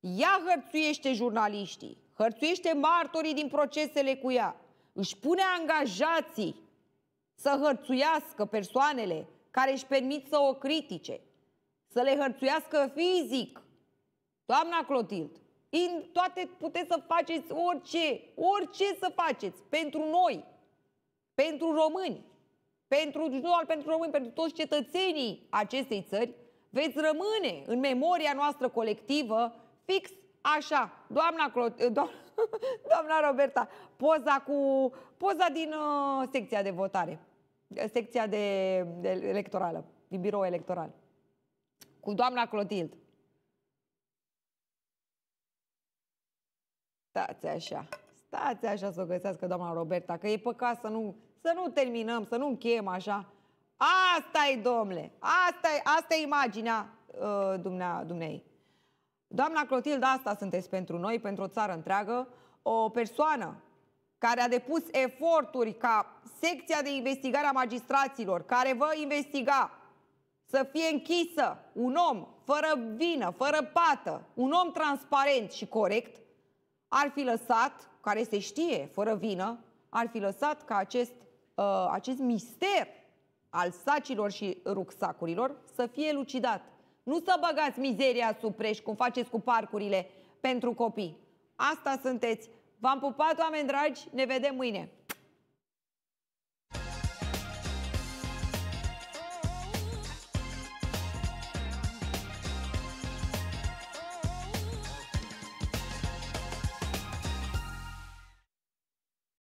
ea hărțuiește jurnaliștii, hărțuiește martorii din procesele cu ea, își pune angajații să hărțuiască persoanele care își permit să o critique, să le hărțuiască fizic. Doamna Clotild, în toate puteți să faceți orice, orice să faceți pentru noi, pentru români pentru, nu doar pentru români, pentru toți cetățenii acestei țări, veți rămâne în memoria noastră colectivă fix așa. Doamna, Clot- eh, Do doamna Roberta, poza, cu, poza din uh, secția de votare, eh, secția de, de electorală, din birou electoral, cu doamna Clotild. Stați așa, stați așa să o găsească doamna Roberta, că e păcat să nu să nu terminăm, să nu încheiem așa. asta e domnule, asta e asta e imaginea uh, dumnei. Doamna Clotilde, asta sunteți pentru noi, pentru o țară întreagă, o persoană care a depus eforturi ca secția de investigare a magistraților, care vă investiga, să fie închisă un om fără vină, fără pată, un om transparent și corect, ar fi lăsat, care se știe fără vină, ar fi lăsat ca acest Uh, acest mister al sacilor și rucsacurilor să fie lucidat. Nu să băgați mizeria sub preș, cum faceți cu parcurile pentru copii. Asta sunteți. V-am pupat, oameni dragi, ne vedem mâine!